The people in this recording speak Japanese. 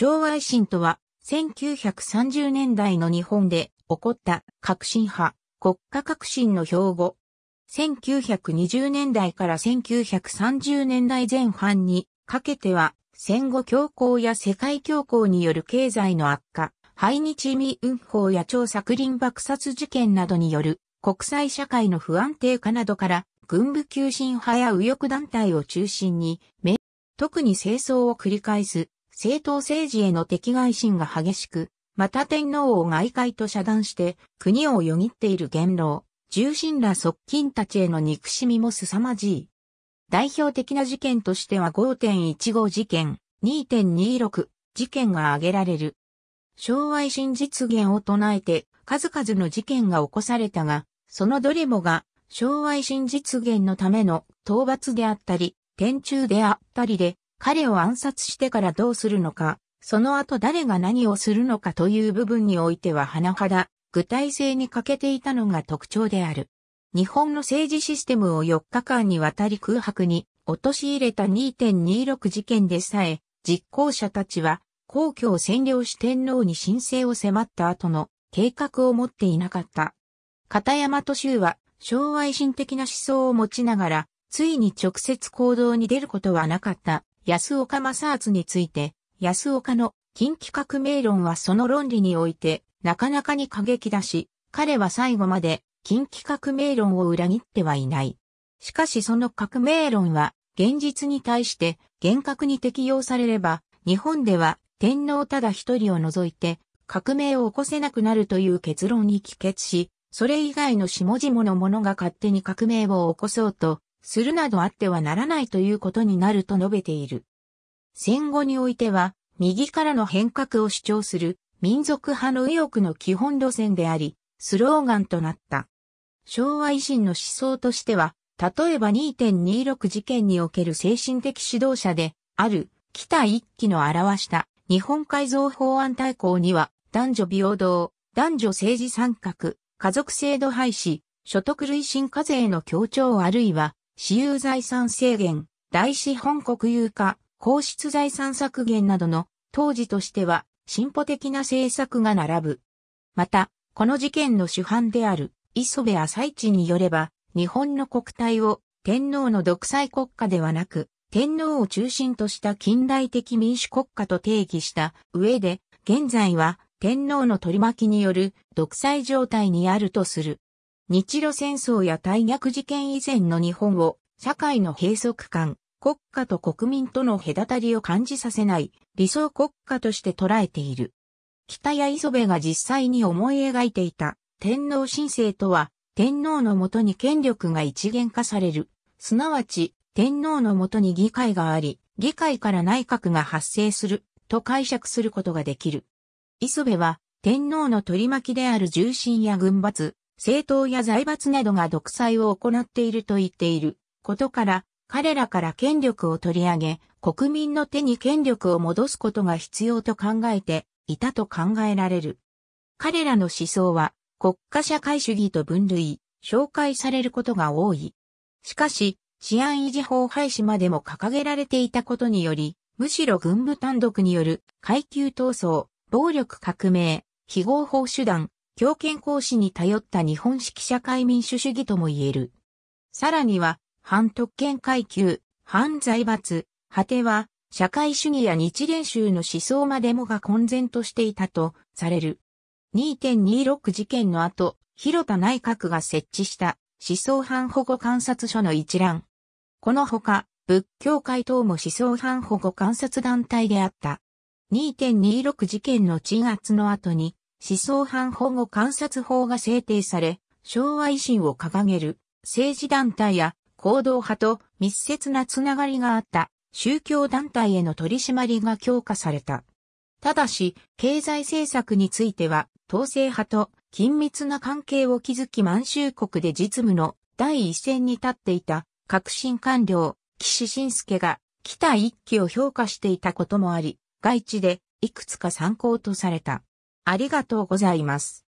昭和維新とは、1930年代の日本で起こった革新派、国家革新の標語。1920年代から1930年代前半にかけては、戦後恐慌や世界恐慌による経済の悪化、排日民運法や張作林爆殺事件などによる国際社会の不安定化などから、軍部急進派や右翼団体を中心に、特に清掃を繰り返す政党政治への敵外心が激しく、また天皇を外界と遮断して国をよぎっている元老、重臣ら側近たちへの憎しみも凄まじい。代表的な事件としては5.15事件、2.26事件が挙げられる。昭和維新実現を唱えて数々の事件が起こされたが、そのどれもが昭和維新実現のための討伐であったり、天中であったりで、彼を暗殺してからどうするのか、その後誰が何をするのかという部分においては甚だ具体性に欠けていたのが特徴である。日本の政治システムを4日間にわたり空白に陥れた2.26事件でさえ、実行者たちは皇居を占領し天皇に申請を迫った後の計画を持っていなかった。片山都州は昭和維新的な思想を持ちながら、ついに直接行動に出ることはなかった。安岡正厚について、安岡の近畿革命論はその論理において、なかなかに過激だし、彼は最後まで近畿革命論を裏切ってはいない。しかしその革命論は、現実に対して厳格に適用されれば、日本では天皇ただ一人を除いて、革命を起こせなくなるという結論に帰結し、それ以外の下々の者が勝手に革命を起こそうとするなどあってはならないということになると述べている。戦後においては、右からの変革を主張する民族派の右翼の基本路線であり、スローガンとなった。昭和維新の思想としては、例えば2.26事件における精神的指導者である北一期の表した日本改造法案大綱には男女平等、男女政治参画、家族制度廃止、所得累進課税の協調あるいは私有財産制限、大資本国有化、皇室財産削減などの当時としては進歩的な政策が並ぶ。また、この事件の主犯である磯部朝市によれば、日本の国体を天皇の独裁国家ではなく、天皇を中心とした近代的民主国家と定義した上で、現在は天皇の取り巻きによる独裁状態にあるとする。日露戦争や大逆事件以前の日本を社会の閉塞感、国家と国民との隔たりを感じさせない理想国家として捉えている。北谷磯部が実際に思い描いていた天皇神聖とは天皇のもとに権力が一元化される。すなわち天皇のもとに議会があり、議会から内閣が発生すると解釈することができる。磯部は天皇の取り巻きである重臣や軍閥、政党や財閥などが独裁を行っていると言っていることから、彼らから権力を取り上げ、国民の手に権力を戻すことが必要と考えていたと考えられる。彼らの思想は国家社会主義と分類、紹介されることが多い。しかし、治安維持法廃止までも掲げられていたことにより、むしろ軍部単独による階級闘争、暴力革命、非合法手段、強権行使に頼った日本式社会民主主義とも言える。さらには、反特権階級、反財閥、果ては、社会主義や日蓮宗の思想までもが混然としていたとされる。2.26事件の後、広田内閣が設置した思想犯保護観察所の一覧。このほか、仏教会等も思想犯保護観察団体であった。2.26事件の鎮圧の後に、思想犯保護観察法が制定され、昭和維新を掲げる政治団体や行動派と密接なつながりがあった宗教団体への取り締まりが強化された。ただし、経済政策については、統制派と緊密な関係を築き満州国で実務の第一線に立っていた革新官僚、岸信介が北一揆を評価していたこともあり、外地でいくつか参考とされた。ありがとうございます。